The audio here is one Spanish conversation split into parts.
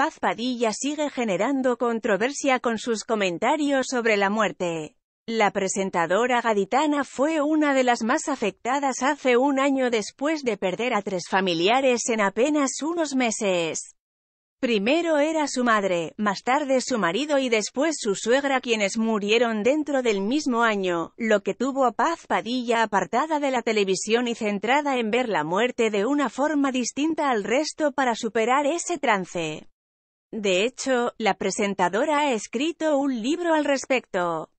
Paz Padilla sigue generando controversia con sus comentarios sobre la muerte. La presentadora gaditana fue una de las más afectadas hace un año después de perder a tres familiares en apenas unos meses. Primero era su madre, más tarde su marido y después su suegra quienes murieron dentro del mismo año, lo que tuvo a Paz Padilla apartada de la televisión y centrada en ver la muerte de una forma distinta al resto para superar ese trance. De hecho, la presentadora ha escrito un libro al respecto.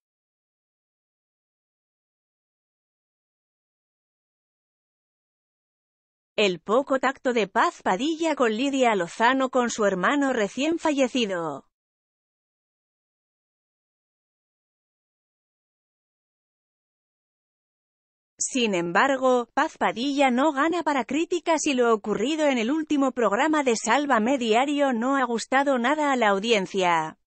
El poco tacto de Paz Padilla con Lidia Lozano con su hermano recién fallecido. Sin embargo, Paz Padilla no gana para críticas y lo ocurrido en el último programa de Sálvame Diario no ha gustado nada a la audiencia.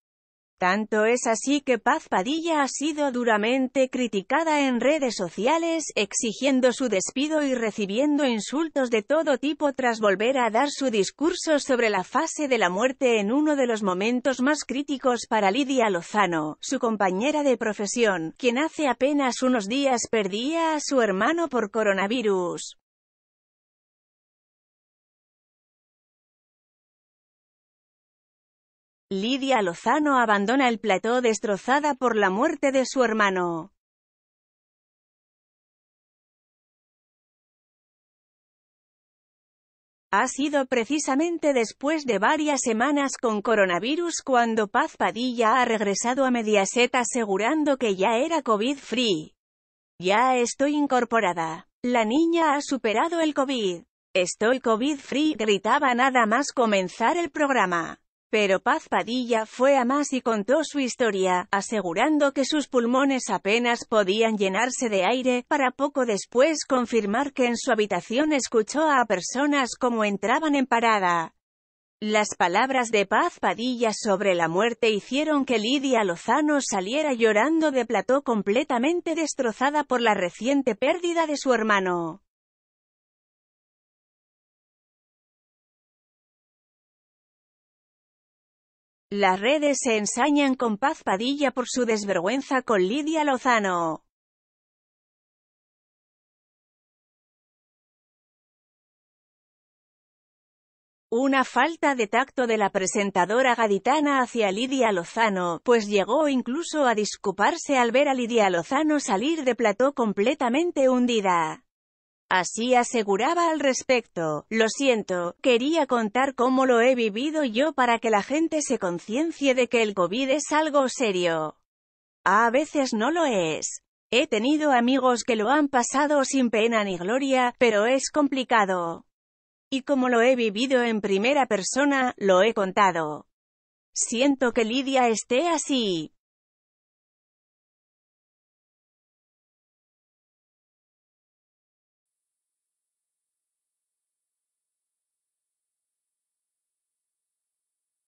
Tanto es así que Paz Padilla ha sido duramente criticada en redes sociales, exigiendo su despido y recibiendo insultos de todo tipo tras volver a dar su discurso sobre la fase de la muerte en uno de los momentos más críticos para Lidia Lozano, su compañera de profesión, quien hace apenas unos días perdía a su hermano por coronavirus. Lidia Lozano abandona el plató destrozada por la muerte de su hermano. Ha sido precisamente después de varias semanas con coronavirus cuando Paz Padilla ha regresado a Mediaset asegurando que ya era COVID-free. Ya estoy incorporada. La niña ha superado el COVID. Estoy COVID-free, gritaba nada más comenzar el programa. Pero Paz Padilla fue a más y contó su historia, asegurando que sus pulmones apenas podían llenarse de aire, para poco después confirmar que en su habitación escuchó a personas como entraban en parada. Las palabras de Paz Padilla sobre la muerte hicieron que Lidia Lozano saliera llorando de plató completamente destrozada por la reciente pérdida de su hermano. Las redes se ensañan con Paz Padilla por su desvergüenza con Lidia Lozano. Una falta de tacto de la presentadora gaditana hacia Lidia Lozano, pues llegó incluso a disculparse al ver a Lidia Lozano salir de plató completamente hundida. Así aseguraba al respecto, lo siento, quería contar cómo lo he vivido yo para que la gente se conciencie de que el COVID es algo serio. A veces no lo es. He tenido amigos que lo han pasado sin pena ni gloria, pero es complicado. Y como lo he vivido en primera persona, lo he contado. Siento que Lidia esté así.